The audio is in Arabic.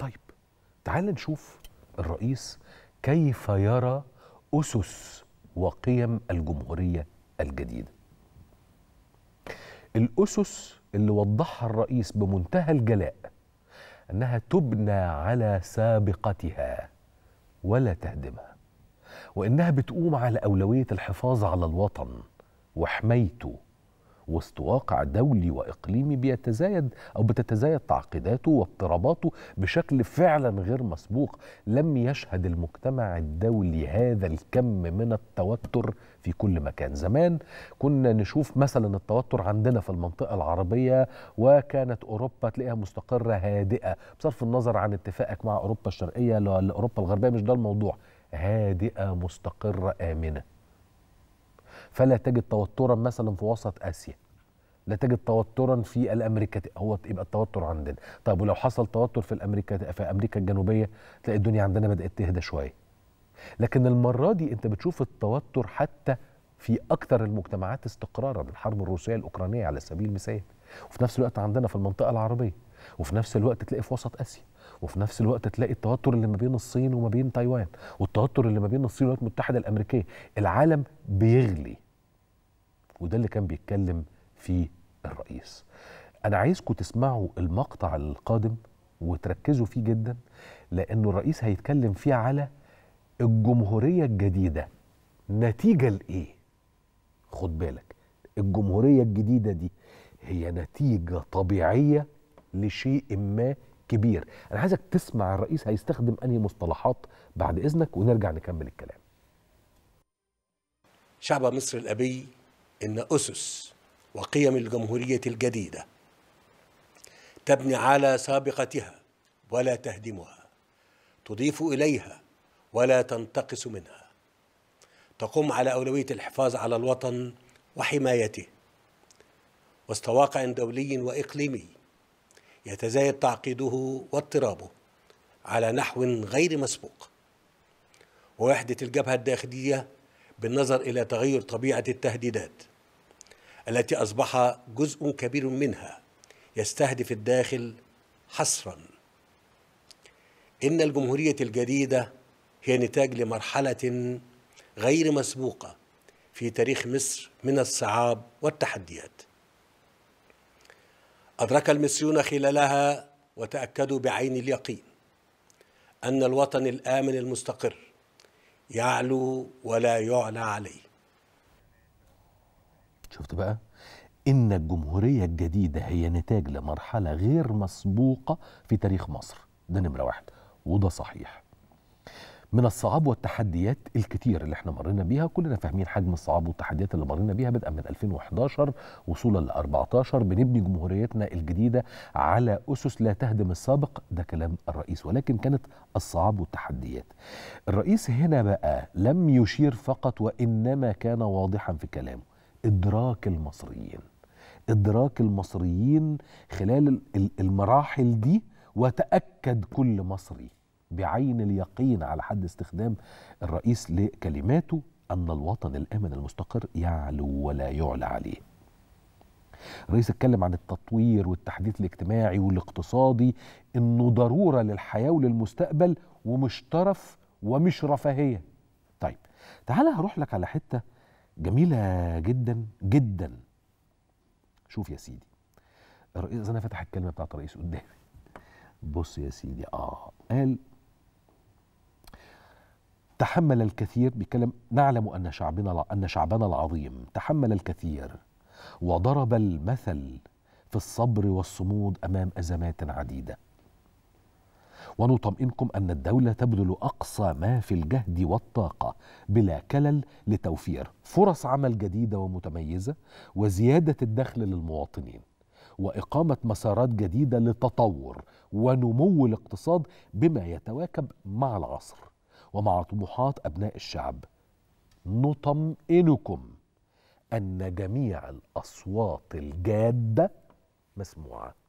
طيب تعال نشوف الرئيس كيف يرى أسس وقيم الجمهورية الجديدة الأسس اللي وضحها الرئيس بمنتهى الجلاء أنها تبنى على سابقتها ولا تهدمها وإنها بتقوم على أولوية الحفاظ على الوطن وحمايته وسط واقع دولي واقليمي بيتزايد او بتتزايد تعقيداته واضطراباته بشكل فعلا غير مسبوق لم يشهد المجتمع الدولي هذا الكم من التوتر في كل مكان زمان كنا نشوف مثلا التوتر عندنا في المنطقة العربية وكانت أوروبا تلاقيها مستقرة هادئة بصرف النظر عن اتفاقك مع أوروبا الشرقية لأوروبا الغربية مش ده الموضوع هادئة مستقرة آمنة فلا تجد توترا مثلا في وسط اسيا لا تجد توترا في الامريكا هو يبقى التوتر عندنا طيب ولو حصل توتر في الامريكا في امريكا الجنوبيه تلاقي الدنيا عندنا بدات تهدى شويه لكن المره دي انت بتشوف التوتر حتى في اكثر المجتمعات استقرارا الحرب الروسيه الاوكرانيه على سبيل المثال وفي نفس الوقت عندنا في المنطقه العربيه وفي نفس الوقت تلاقي في وسط اسيا وفي نفس الوقت تلاقي التوتر اللي ما بين الصين وما بين تايوان والتوتر اللي ما بين الصين والولايات المتحده الامريكيه العالم بيغلي وده اللي كان بيتكلم فيه الرئيس انا عايزكم تسمعوا المقطع القادم وتركزوا فيه جدا لانه الرئيس هيتكلم فيه على الجمهوريه الجديده نتيجه لايه خد بالك الجمهوريه الجديده دي هي نتيجه طبيعيه لشيء ما كبير انا عايزك تسمع الرئيس هيستخدم انهي مصطلحات بعد اذنك ونرجع نكمل الكلام شعب مصر الابي ان اسس وقيم الجمهوريه الجديده تبني على سابقتها ولا تهدمها تضيف اليها ولا تنتقص منها تقوم على اولويه الحفاظ على الوطن وحمايته وسط واقع دولي واقليمي يتزايد تعقيده واضطرابه على نحو غير مسبوق ووحده الجبهه الداخليه بالنظر إلى تغير طبيعة التهديدات التي أصبح جزء كبير منها يستهدف الداخل حصرا إن الجمهورية الجديدة هي نتاج لمرحلة غير مسبوقة في تاريخ مصر من الصعاب والتحديات أدرك المصريون خلالها وتأكدوا بعين اليقين أن الوطن الآمن المستقر يعلو ولا يعلى عليه شفت بقى إن الجمهورية الجديدة هي نتاج لمرحلة غير مسبوقة في تاريخ مصر ده نمرة واحد وده صحيح من الصعاب والتحديات الكتير اللي احنا مرينا بيها كلنا فاهمين حجم الصعاب والتحديات اللي مرينا بيها بدءا من 2011 وصولا ل 14 بنبني جمهوريتنا الجديدة على أسس لا تهدم السابق ده كلام الرئيس ولكن كانت الصعاب والتحديات الرئيس هنا بقى لم يشير فقط وإنما كان واضحا في كلامه إدراك المصريين إدراك المصريين خلال المراحل دي وتأكد كل مصري بعين اليقين على حد استخدام الرئيس لكلماته أن الوطن الآمن المستقر يعلو ولا يعلى عليه الرئيس اتكلم عن التطوير والتحديث الاجتماعي والاقتصادي انه ضروره للحياه وللمستقبل ومش طرف ومش رفاهيه طيب تعالى هروح لك على حته جميله جدا جدا شوف يا سيدي الرئيس انا فتح الكلمه بتاعت الرئيس قدامي بص يا سيدي اه قال تحمل الكثير بكلم نعلم أن شعبنا أن شعبنا العظيم تحمل الكثير وضرب المثل في الصبر والصمود أمام أزمات عديدة ونطمئنكم أن الدولة تبذل أقصى ما في الجهد والطاقة بلا كلل لتوفير فرص عمل جديدة ومتميزة وزيادة الدخل للمواطنين وإقامة مسارات جديدة للتطور ونمو الاقتصاد بما يتواكب مع العصر ومع طموحات أبناء الشعب نطمئنكم أن جميع الأصوات الجادة مسموعة